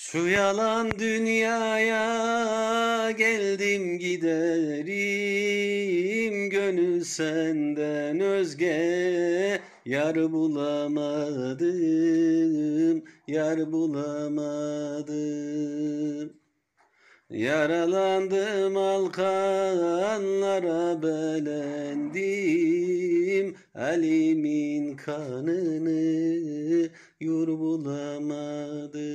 Şu yalan dünyaya geldim giderim Gönül senden özge yar bulamadım Yar bulamadım Yaralandım alkanlara bele Ali'min kanını yur bulamadı.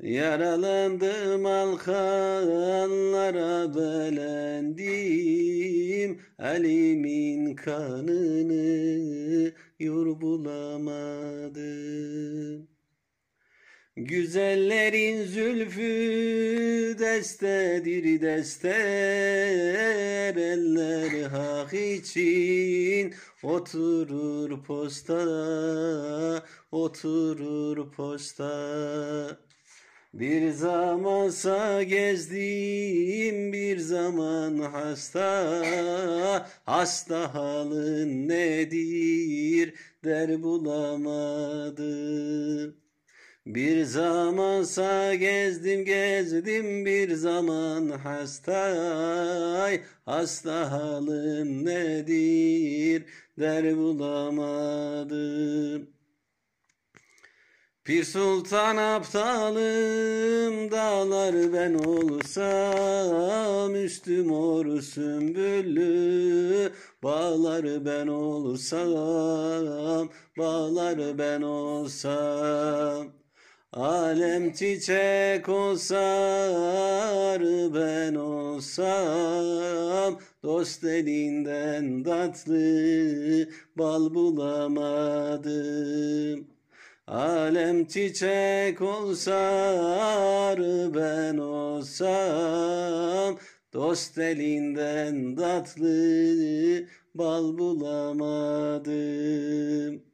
Yaralandım alkanlara belendim Ali'min kanını yur bulamadım Güzellerin zülfü destedir dester Eller hak için oturur posta Oturur posta bir zaman zamansa gezdim, bir zaman hasta. Hasta halın nedir der bulamadım. Bir zamansa gezdim gezdim bir zaman hastay Hasta halim nedir der bulamadım Pir Sultan aptalım dağlar ben olsam Üstüm or sümbüllü bağlar ben olsam Bağlar ben olsam Alem çiçek olsar ben olsam Dost elinden tatlı bal bulamadım Alem çiçek olsar ben olsam Dost elinden tatlı bal bulamadım